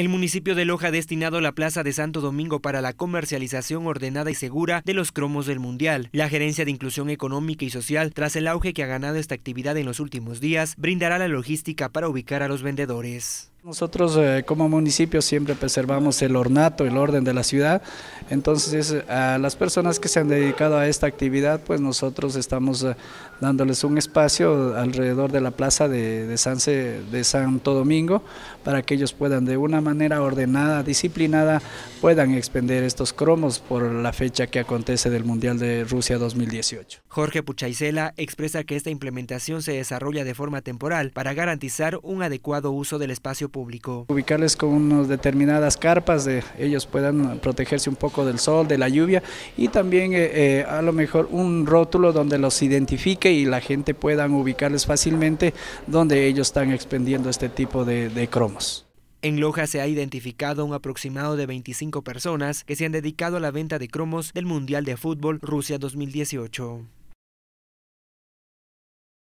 El municipio de Loja ha destinado la Plaza de Santo Domingo para la comercialización ordenada y segura de los cromos del Mundial. La Gerencia de Inclusión Económica y Social, tras el auge que ha ganado esta actividad en los últimos días, brindará la logística para ubicar a los vendedores. Nosotros eh, como municipio siempre preservamos el ornato, el orden de la ciudad, entonces eh, a las personas que se han dedicado a esta actividad, pues nosotros estamos eh, dándoles un espacio alrededor de la plaza de, de, de Santo Domingo para que ellos puedan de una manera ordenada, disciplinada, puedan expender estos cromos por la fecha que acontece del Mundial de Rusia 2018. Jorge Puchaisela expresa que esta implementación se desarrolla de forma temporal para garantizar un adecuado uso del espacio público. Ubicarles con unas determinadas carpas, de, ellos puedan protegerse un poco del sol, de la lluvia y también eh, eh, a lo mejor un rótulo donde los identifique y la gente pueda ubicarles fácilmente donde ellos están expendiendo este tipo de, de cromos. En Loja se ha identificado un aproximado de 25 personas que se han dedicado a la venta de cromos del Mundial de Fútbol Rusia 2018.